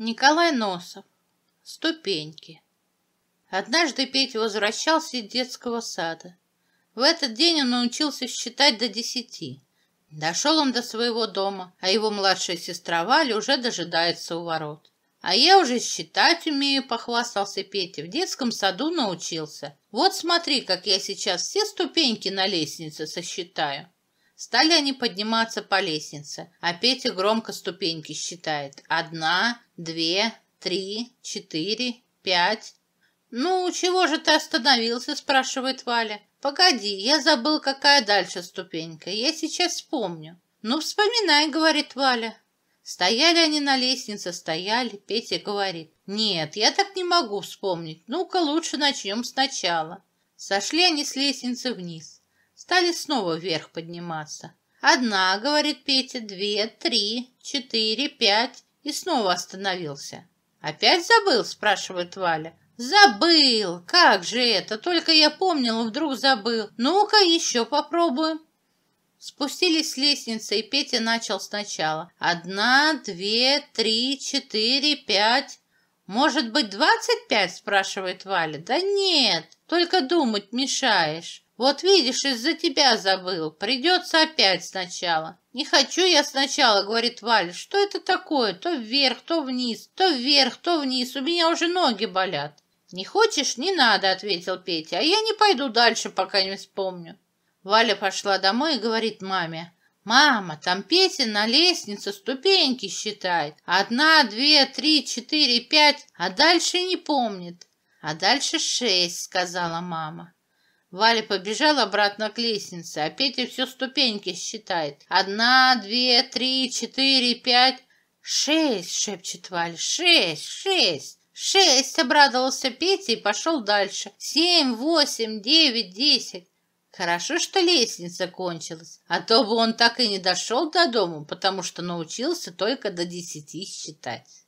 Николай Носов. Ступеньки. Однажды Петя возвращался из детского сада. В этот день он научился считать до десяти. Дошел он до своего дома, а его младшая сестра Валя уже дожидается у ворот. «А я уже считать умею», — похвастался Петя. «В детском саду научился. Вот смотри, как я сейчас все ступеньки на лестнице сосчитаю». Стали они подниматься по лестнице, а Петя громко ступеньки считает. Одна, две, три, четыре, пять. «Ну, чего же ты остановился?» – спрашивает Валя. «Погоди, я забыл, какая дальше ступенька. Я сейчас вспомню». «Ну, вспоминай», – говорит Валя. Стояли они на лестнице, стояли. Петя говорит. «Нет, я так не могу вспомнить. Ну-ка, лучше начнем сначала». Сошли они с лестницы вниз стали снова вверх подниматься. «Одна», — говорит Петя, — «две, три, четыре, пять» и снова остановился. «Опять забыл?» — спрашивает Валя. «Забыл! Как же это? Только я помнил, вдруг забыл. Ну-ка, еще попробуем». Спустились с лестницы, и Петя начал сначала. «Одна, две, три, четыре, пять...» «Может быть, двадцать пять?» – спрашивает Валя. «Да нет, только думать мешаешь». Вот видишь, из-за тебя забыл. Придется опять сначала. Не хочу я сначала, говорит Валя. Что это такое? То вверх, то вниз, то вверх, то вниз. У меня уже ноги болят. Не хочешь, не надо, ответил Петя. А я не пойду дальше, пока не вспомню. Валя пошла домой и говорит маме. «Мама, там Петя на лестнице ступеньки считает. Одна, две, три, четыре, пять, а дальше не помнит. А дальше шесть», — сказала мама. Валя побежала обратно к лестнице, а Петя все ступеньки считает. «Одна, две, три, четыре, пять...» «Шесть!» — шепчет Валя. «Шесть! Шесть!» «Шесть!» — обрадовался Петя и пошел дальше. «Семь, восемь, девять, десять!» Хорошо, что лестница кончилась, а то бы он так и не дошел до дома, потому что научился только до десяти считать.